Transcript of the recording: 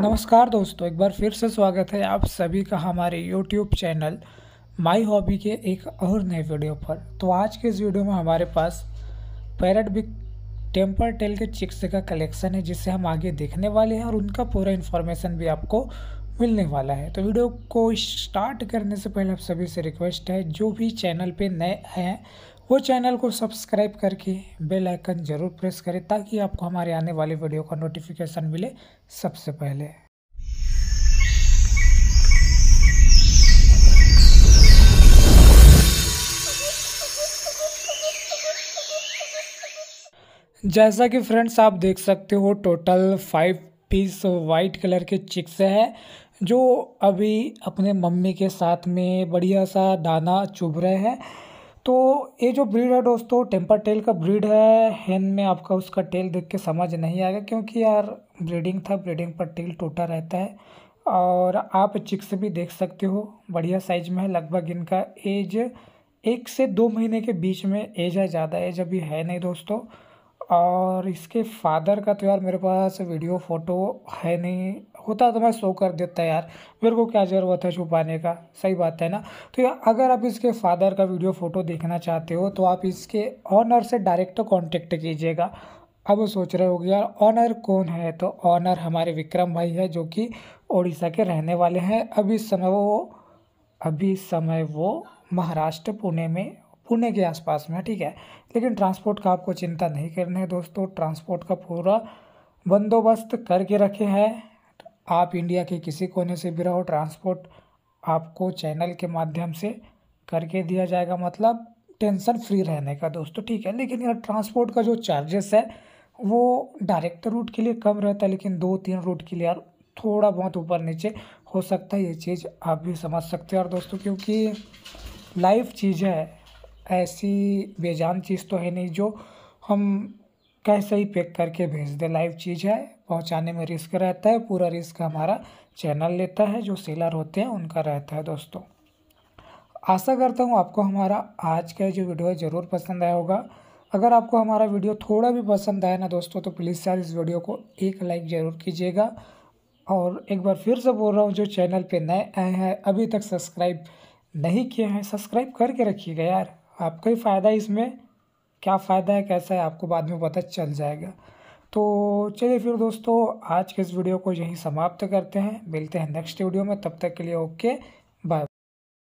नमस्कार दोस्तों एक बार फिर से स्वागत है आप सभी का हमारे YouTube चैनल माय हॉबी के एक और नए वीडियो पर तो आज के इस वीडियो में हमारे पास पैरट बिग टेम्पर टेल के चिक्स का कलेक्शन है जिसे हम आगे देखने वाले हैं और उनका पूरा इन्फॉर्मेशन भी आपको मिलने वाला है तो वीडियो को स्टार्ट करने से पहले आप सभी से रिक्वेस्ट है जो भी चैनल पर नए हैं वो चैनल को सब्सक्राइब करके बेल आइकन ज़रूर प्रेस करें ताकि आपको हमारे आने वाले वीडियो का नोटिफिकेशन मिले सबसे पहले जैसा कि फ्रेंड्स आप देख सकते हो total five piece white colour के चिक्स है जो अभी अपने मम्मी के साथ में बढ़िया सा दाना चुभ रहे हैं तो ये जो ब्रीड है दोस्तों टेम्पर टेल का ब्रीड है हेन में आपका उसका टेल देख के समझ नहीं आएगा क्योंकि यार ब्रीडिंग था ब्रीडिंग पर टेल टूटा रहता है और आप चिक्स भी देख सकते हो बढ़िया साइज में है लगभग इनका एज एक से दो महीने के बीच में एज है ज़्यादा एज अभी है नहीं दोस्तों और इसके फादर का तो यार मेरे पास वीडियो फ़ोटो है नहीं होता तो मैं शो कर देता यार मेरे को क्या ज़रूरत है छुपाने का सही बात है ना तो यार अगर आप इसके फादर का वीडियो फ़ोटो देखना चाहते हो तो आप इसके ऑनर से डायरेक्ट कॉन्टेक्ट कीजिएगा अब सोच रहे होगे यार ऑनर कौन है तो ऑनर हमारे विक्रम भाई है जो कि ओडिशा के रहने वाले हैं अभी इस समय वो अभी इस समय वो महाराष्ट्र पुणे में पुणे के आसपास में ठीक है लेकिन ट्रांसपोर्ट का आपको चिंता नहीं करना है दोस्तों ट्रांसपोर्ट का पूरा बंदोबस्त करके रखे हैं आप इंडिया के किसी कोने से भी रहो ट्रांसपोर्ट आपको चैनल के माध्यम से करके दिया जाएगा मतलब टेंशन फ्री रहने का दोस्तों ठीक है लेकिन यार ट्रांसपोर्ट का जो चार्जेस है वो डायरेक्ट रूट के लिए कम रहता है लेकिन दो तीन रूट के लिए यार थोड़ा बहुत ऊपर नीचे हो सकता है ये चीज़ आप भी समझ सकते हो और दोस्तों क्योंकि लाइव चीज़ है ऐसी बेजान चीज़ तो है नहीं जो हम कैसे ही पैक करके भेज दें लाइव चीज़ है पहुंचाने में रिस्क रहता है पूरा रिस्क हमारा चैनल लेता है जो सेलर होते हैं उनका रहता है दोस्तों आशा करता हूँ आपको हमारा आज का जो वीडियो है ज़रूर पसंद आया होगा अगर आपको हमारा वीडियो थोड़ा भी पसंद आया ना दोस्तों तो प्लीज़ सर इस वीडियो को एक लाइक ज़रूर कीजिएगा और एक बार फिर से बोल रहा हूँ जो चैनल पे नए आए हैं अभी तक सब्सक्राइब नहीं किए हैं सब्सक्राइब करके रखिएगा यार आपका ही फ़ायदा इसमें क्या फ़ायदा है कैसा है आपको बाद में पता चल जाएगा तो चलिए फिर दोस्तों आज के इस वीडियो को यहीं समाप्त करते हैं मिलते हैं नेक्स्ट वीडियो में तब तक के लिए ओके